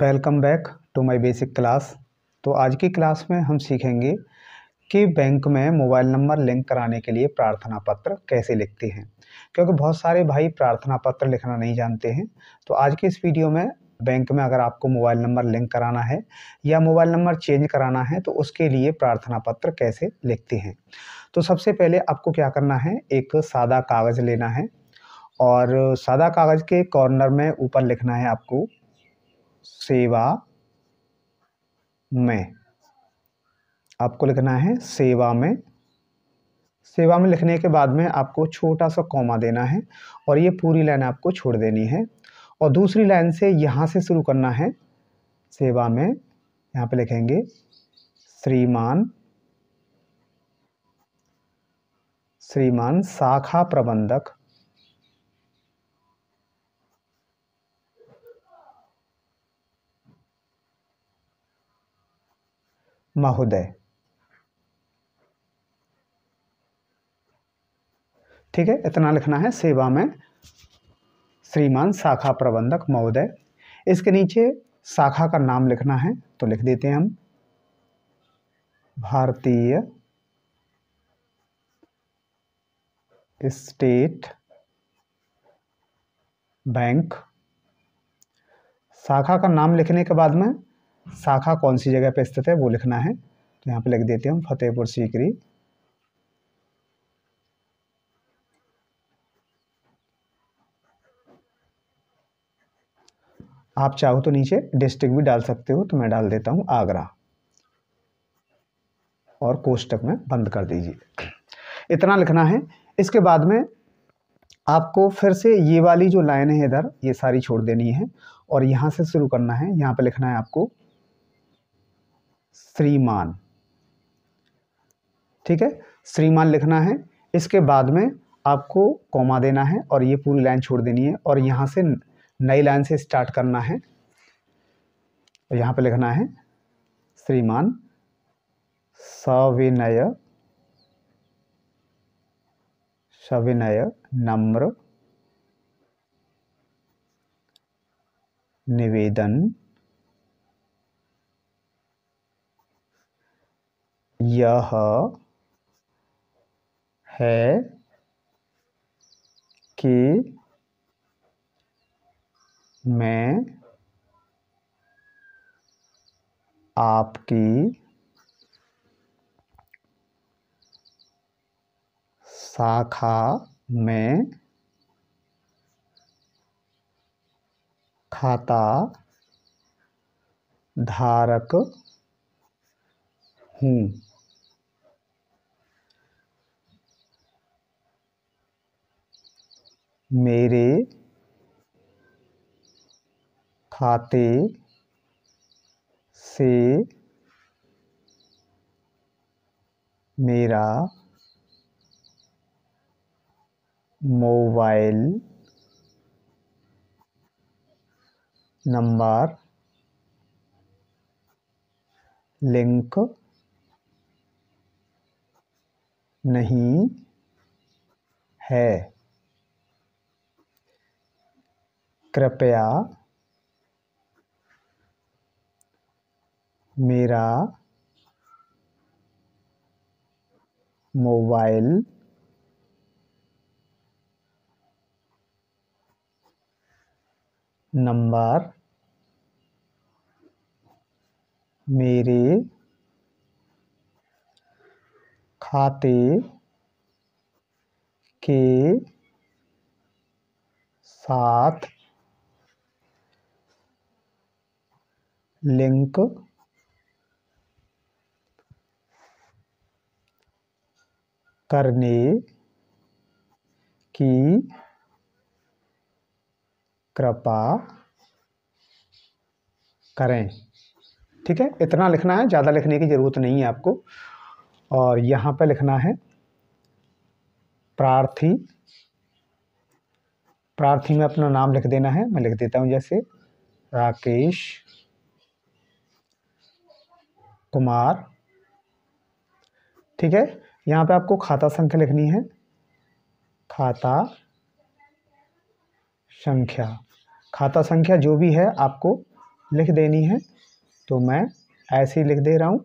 welcome back to my basic class तो आज की क्लास में हम सीखेंगे कि बैंक में मोबाइल नंबर लिंक कराने के लिए प्रार्थना पत्र कैसे लिखते हैं क्योंकि बहुत सारे भाई प्रार्थना पत्र लिखना नहीं जानते हैं तो आज के इस वीडियो में बैंक में अगर आपको मोबाइल नंबर लिंक कराना है या मोबाइल नंबर चेंज कराना है तो उसके लिए प्रार्थना पत्र कैसे लिखते हैं तो सबसे पहले आपको क्या करना है एक सादा कागज़ लेना है और सादा कागज़ के कॉर्नर में ऊपर लिखना है आपको सेवा में आपको लिखना है सेवा में सेवा में लिखने के बाद में आपको छोटा सा कॉमा देना है और ये पूरी लाइन आपको छोड़ देनी है और दूसरी लाइन से यहाँ से शुरू करना है सेवा में यहाँ पे लिखेंगे श्रीमान श्रीमान शाखा प्रबंधक महोदय ठीक है इतना लिखना है सेवा में श्रीमान शाखा प्रबंधक महोदय इसके नीचे शाखा का नाम लिखना है तो लिख देते हैं हम भारतीय स्टेट बैंक शाखा का नाम लिखने के बाद में शाखा कौन सी जगह पे स्थित है वो लिखना है तो यहाँ पे लिख देते हैं हम फतेहपुर सीकरी आप चाहो तो नीचे डिस्ट्रिक्ट भी डाल सकते हो तो मैं डाल देता हूँ आगरा और कोष्टक में बंद कर दीजिए इतना लिखना है इसके बाद में आपको फिर से ये वाली जो लाइन है इधर ये सारी छोड़ देनी है और यहाँ से शुरू करना है यहाँ पे लिखना है आपको श्रीमान ठीक है श्रीमान लिखना है इसके बाद में आपको कॉमा देना है और ये पूरी लाइन छोड़ देनी है और यहाँ से नई लाइन से स्टार्ट करना है और यहाँ पे लिखना है श्रीमान सविनय सविनय नम्र निवेदन यह है कि मैं आपकी शाखा में खाता धारक हूँ मेरे खाते से मेरा मोबाइल नंबर लिंक नहीं है कृपया मेरा मोबाइल नंबर मेरे खाते के साथ लिंक करने की कृपा करें ठीक है इतना लिखना है ज़्यादा लिखने की ज़रूरत नहीं है आपको और यहाँ पर लिखना है प्रार्थी प्रार्थी में अपना नाम लिख देना है मैं लिख देता हूँ जैसे राकेश कुमार ठीक है यहाँ पे आपको खाता संख्या लिखनी है खाता संख्या खाता संख्या जो भी है आपको लिख देनी है तो मैं ऐसे ही लिख दे रहा हूँ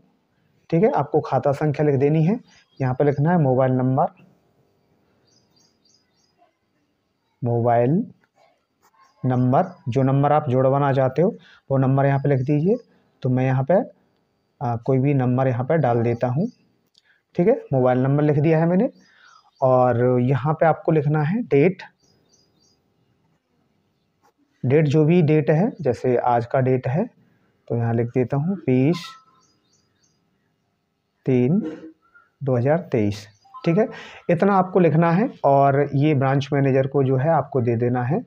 ठीक है आपको खाता संख्या लिख देनी है यहाँ पे लिखना है मोबाइल नंबर मोबाइल नंबर जो नंबर आप जोड़वाना चाहते हो वो नंबर यहाँ पे लिख दीजिए तो मैं यहाँ पे आ, कोई भी नंबर यहाँ पर डाल देता हूँ ठीक है मोबाइल नंबर लिख दिया है मैंने और यहाँ पे आपको लिखना है डेट डेट जो भी डेट है जैसे आज का डेट है तो यहाँ लिख देता हूँ बीस तीन दो हजार तेईस ठीक है इतना आपको लिखना है और ये ब्रांच मैनेजर को जो है आपको दे देना है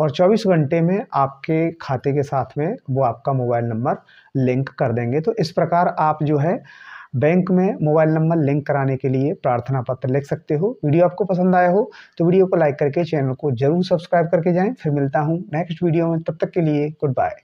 और 24 घंटे में आपके खाते के साथ में वो आपका मोबाइल नंबर लिंक कर देंगे तो इस प्रकार आप जो है बैंक में मोबाइल नंबर लिंक कराने के लिए प्रार्थना पत्र लिख सकते हो वीडियो आपको पसंद आया हो तो वीडियो को लाइक करके चैनल को जरूर सब्सक्राइब करके जाएं फिर मिलता हूँ नेक्स्ट वीडियो में तब तक के लिए गुड बाय